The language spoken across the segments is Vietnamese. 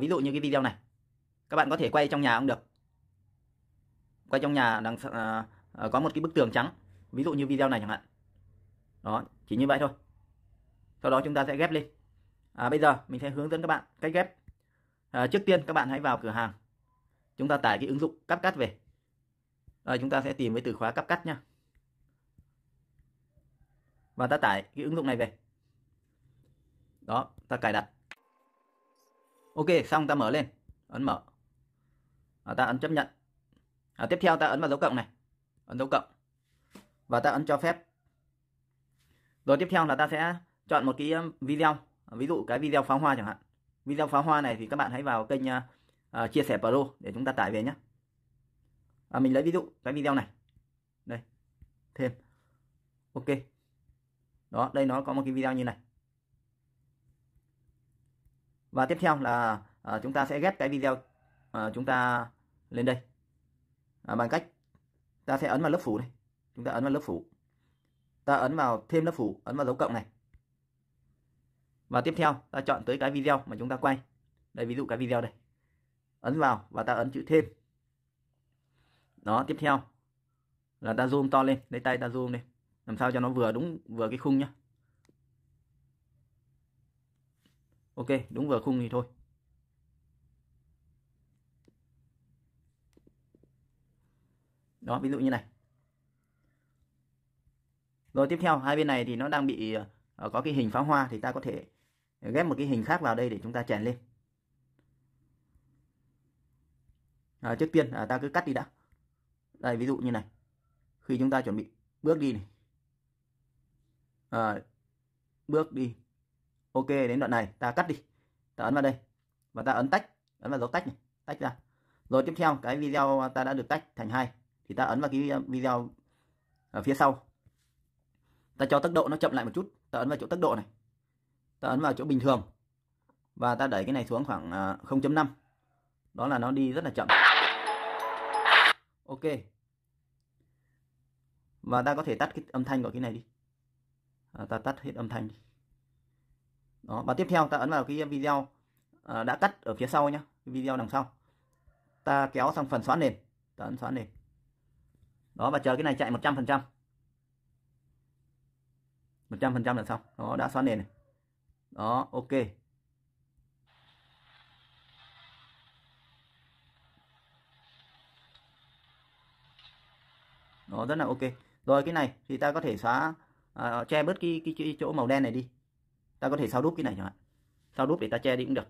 ví dụ như cái video này các bạn có thể quay trong nhà cũng được quay trong nhà đang à, ờ, ờ, có một cái bức tường trắng ví dụ như video này chẳng hạn đó chỉ như vậy thôi sau đó chúng ta sẽ ghép lên à, bây giờ mình sẽ hướng dẫn các bạn cách ghép à, trước tiên các bạn hãy vào cửa hàng chúng ta tải cái ứng dụng cắt cắt về à, chúng ta sẽ tìm với từ khóa cắt cắt nhá và ta tải cái ứng dụng này về đó ta cài đặt ok xong ta mở lên ấn mở à, ta ấn chấp nhận à, tiếp theo ta ấn vào dấu cộng này ấn dấu cộng và ta ấn cho phép rồi tiếp theo là ta sẽ chọn một cái um, video ví dụ cái video pháo hoa chẳng hạn video pháo hoa này thì các bạn hãy vào kênh uh, à, chia sẻ pro để chúng ta tải về nhé à, mình lấy ví dụ cái video này đây thêm ok đó đây nó có một cái video như này và tiếp theo là à, chúng ta sẽ ghép cái video à, chúng ta lên đây à, bằng cách ta sẽ ấn vào lớp phủ này chúng ta ấn vào lớp phủ ta ấn vào thêm lớp phủ ấn vào dấu cộng này và tiếp theo ta chọn tới cái video mà chúng ta quay đây ví dụ cái video đây ấn vào và ta ấn chữ thêm đó tiếp theo là ta zoom to lên lấy tay ta zoom lên làm sao cho nó vừa đúng vừa cái khung nhá ok đúng vừa khung thì thôi đó ví dụ như này rồi tiếp theo hai bên này thì nó đang bị ờ, có cái hình pháo hoa thì ta có thể ghép một cái hình khác vào đây để chúng ta chèn lên à, trước tiên à, ta cứ cắt đi đã đây ví dụ như này khi chúng ta chuẩn bị bước đi này à, bước đi ok đến đoạn này ta cắt đi ta ấn vào đây và ta ấn tách ấn vào dấu tách này tách ra rồi tiếp theo cái video ta đã được tách thành hai thì ta ấn vào cái uh, video ở phía sau ta cho tốc độ nó chậm lại một chút ta ấn vào chỗ tốc độ này ta ấn vào chỗ bình thường và ta đẩy cái này xuống khoảng 0.5 uh, đó là nó đi rất là chậm ok và ta có thể tắt cái âm thanh của cái này đi à, ta tắt hết âm thanh đi đó và tiếp theo ta ấn vào cái video à, đã cắt ở phía sau nhá video đằng sau ta kéo sang phần xóa nền ta ấn xóa nền đó và chờ cái này chạy 100 100 là xong đó đã xóa nền này đó ok đó rất là ok rồi cái này thì ta có thể xóa à, che bớt cái, cái, cái chỗ màu đen này đi ta có thể sao đúp cái này chẳng hạn sao đúp để ta che đi cũng được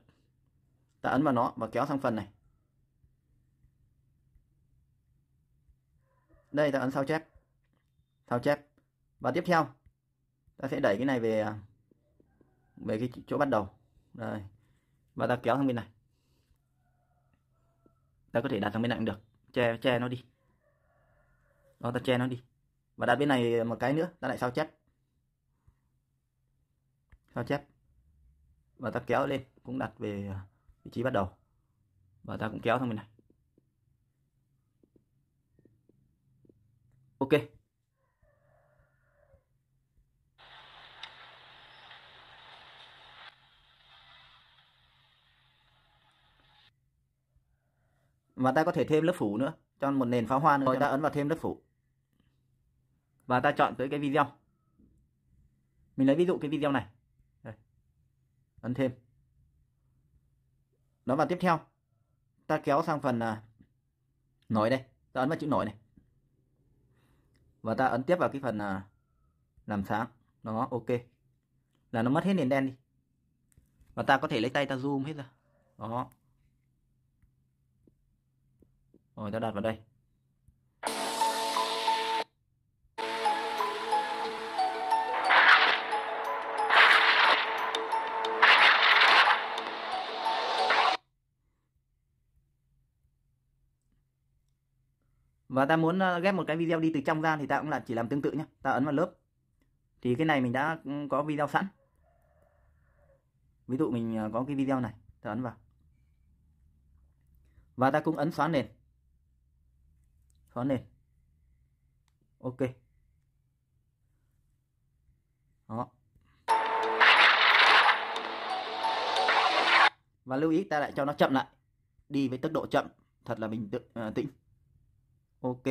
ta ấn vào nó và kéo sang phần này đây ta ấn sao chép sao chép và tiếp theo ta sẽ đẩy cái này về về cái chỗ bắt đầu đây và ta kéo sang bên này ta có thể đặt sang bên này cũng được che che nó đi đó ta che nó đi và đặt bên này một cái nữa ta lại sao chép sao chép và ta kéo lên cũng đặt về à, vị trí bắt đầu và ta cũng kéo sang bên này ok và ta có thể thêm lớp phủ nữa cho một nền pháo hoa nữa rồi ta ấn vào thêm lớp phủ và ta chọn tới cái video mình lấy ví dụ cái video này ấn thêm đó và tiếp theo ta kéo sang phần à, nổi đây ta ấn vào chữ nổi này và ta ấn tiếp vào cái phần à, làm sáng đó ok là nó mất hết nền đen đi và ta có thể lấy tay ta zoom hết ra đó rồi ta đặt vào đây ta muốn ờ, ghép một cái video đi từ trong ra thì ta cũng là chỉ làm tương tự nhé ta ấn vào lớp thì cái này mình đã ừ, có video sẵn ví dụ mình ờ, có cái video này ta ấn vào và ta cũng ấn xóa nền xóa nền ok đó và lưu ý ta lại cho nó chậm lại đi với tốc độ chậm thật là bình ờ, tĩnh ok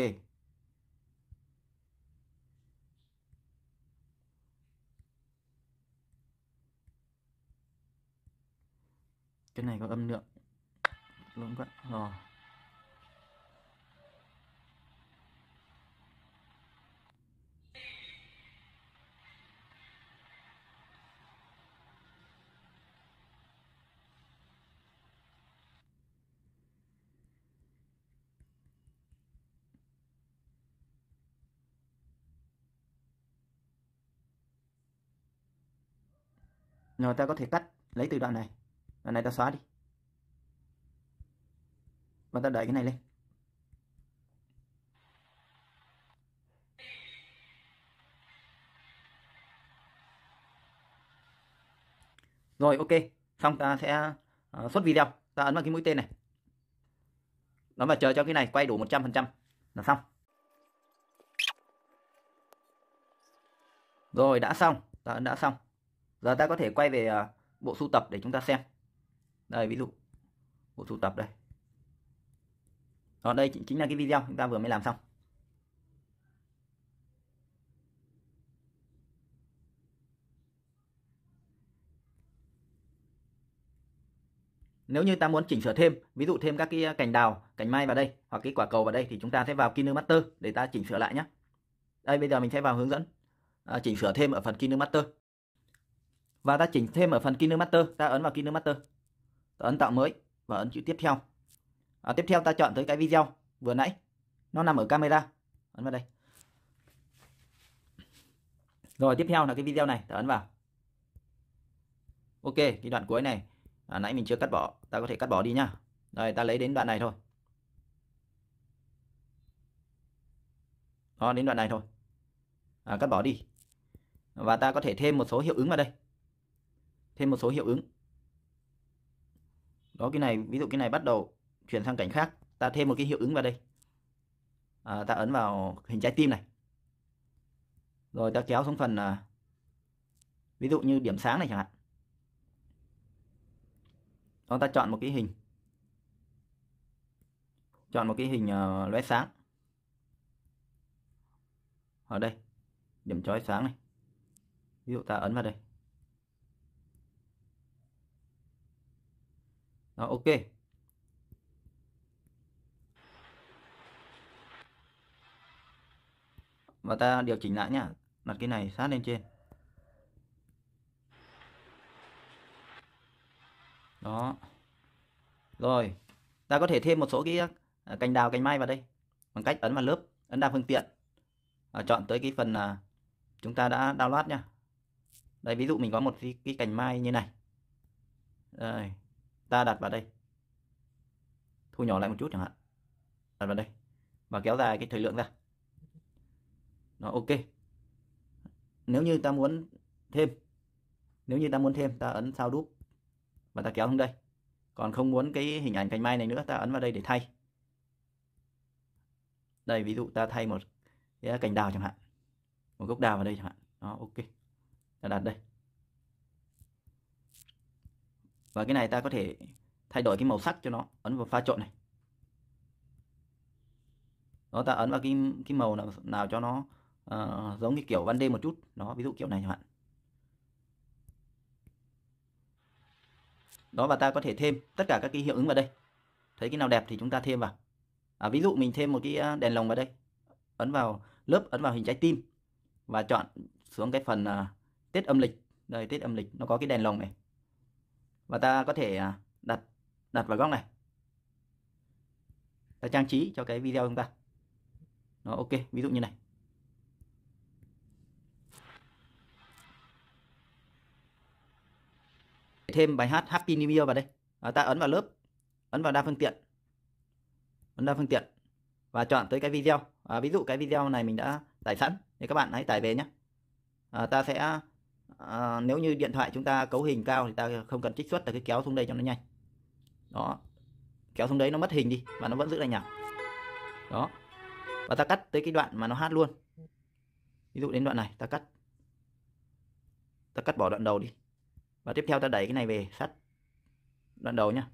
cái này có âm lượng đúng vậy rồi rồi ta có thể cắt lấy từ đoạn này đoạn này ta xóa đi và ta đẩy cái này lên Rồi ok, xong ta sẽ uh, xuất video, ta ấn vào cái mũi tên này. Nó mà chờ cho cái này quay đủ 100% là xong. Rồi đã xong, ta ấn đã xong giờ ta có thể quay về ờ, bộ sưu tập để chúng ta xem đây ví dụ bộ sưu tập đây còn đây chính là cái video chúng ta vừa mới làm xong Nếu như ta muốn chỉnh sửa thêm, ví dụ thêm các cái ờ, cành đào, cành mai vào đây hoặc cái quả cầu vào đây thì chúng ta sẽ vào Kino Master để ta chỉnh sửa lại nhé. Đây bây giờ mình sẽ vào hướng dẫn à, chỉnh sửa thêm ở phần Kino Master và ta chỉnh thêm ở phần KinoMaster ta ấn vào KinoMaster ta ấn tạo mới và ấn chữ tiếp theo à, tiếp theo ta chọn tới cái video vừa nãy nó nằm ở camera ấn vào đây rồi tiếp theo là cái video này ta ấn vào ok cái đoạn cuối này à, nãy mình chưa cắt bỏ ta có thể cắt bỏ đi nhá đây ta lấy đến đoạn này thôi đó đến đoạn này thôi à, cắt bỏ đi và ta có thể thêm một số hiệu ứng vào đây thêm một số hiệu ứng đó cái này ví dụ cái này bắt đầu chuyển sang cảnh khác ta thêm một cái hiệu ứng vào đây à, ta ấn vào hình trái tim này rồi ta kéo xuống phần à, ví dụ như điểm sáng này chẳng hạn đó ta chọn một cái hình chọn một cái hình à, lóe sáng ở đây điểm chói sáng này ví dụ ta ấn vào đây Đó, ok và ta điều chỉnh lại nhá đặt cái này sát lên trên đó rồi ta có thể thêm một số cái à, cành đào cành mai vào đây bằng cách ấn vào lớp ấn đa phương tiện à, chọn tới cái phần à, chúng ta đã download nhá đây ví dụ mình có một cái, cái cành mai như này đây ta đặt vào đây thu nhỏ lại một chút chẳng hạn đặt vào đây và kéo dài cái thời lượng ra nó ok nếu như ta muốn thêm nếu như ta muốn thêm ta ấn sao đúp và ta kéo xuống đây còn không muốn cái hình ảnh cành mai này nữa ta ấn vào đây để thay đây ví dụ ta thay một cái cành đào chẳng hạn một gốc đào vào đây chẳng hạn nó ok ta đặt đây và cái này ta có thể thay đổi cái màu sắc cho nó ấn vào pha trộn này đó ta ấn vào cái cái màu nào, nào cho nó uh, giống cái kiểu ban đêm một chút đó ví dụ kiểu này chẳng hạn đó và ta có thể thêm tất cả các cái hiệu ứng vào đây thấy cái nào đẹp thì chúng ta thêm vào à, ví dụ mình thêm một cái ờ, đèn lồng vào đây ấn vào lớp ấn vào hình trái tim và chọn xuống cái phần uh, ờ, tết âm lịch đây tết âm lịch nó có cái đèn lồng này và ta có thể à, đặt đặt vào góc này ta trang trí cho cái video chúng ta nó ok ví dụ như này thêm bài hát Happy New Year vào đây à, ta ấn vào lớp ấn vào đa phương tiện ấn đa phương tiện và chọn tới cái video à, ví dụ cái video này mình đã tải sẵn thì các bạn hãy tải về nhé à, ta sẽ À, nếu như điện thoại chúng ta cấu hình cao thì ta không cần trích xuất là cái kéo xuống đây cho nó nhanh đó kéo xuống đấy nó mất hình đi mà nó vẫn giữ lại nhạc đó và ta cắt tới cái đoạn mà nó hát luôn ví dụ đến đoạn này ta cắt ta cắt bỏ đoạn đầu đi và tiếp theo ta đẩy cái này về sát đoạn đầu nhá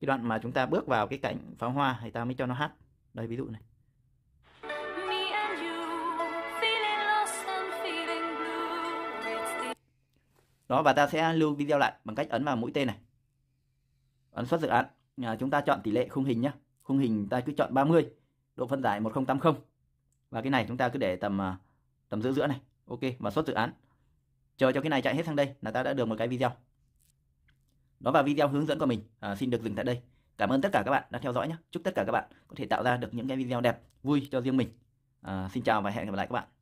cái đoạn mà chúng ta bước vào cái cảnh pháo hoa thì ta mới cho nó hát đây ví dụ này đó và ta sẽ lưu video lại bằng cách ấn vào mũi tên này ấn xuất dự án à, chúng ta chọn tỷ lệ khung hình nhé khung hình ta cứ chọn 30 độ phân giải 1080 và cái này chúng ta cứ để tầm à, tầm giữa giữa này ok và xuất dự án chờ cho cái này chạy hết sang đây là ta đã được một cái video đó và video hướng dẫn của mình à, xin được dừng tại đây cảm ơn tất cả các bạn đã theo dõi nhé chúc tất cả các bạn có thể tạo ra được những cái video đẹp vui cho riêng mình à, xin chào và hẹn gặp lại các bạn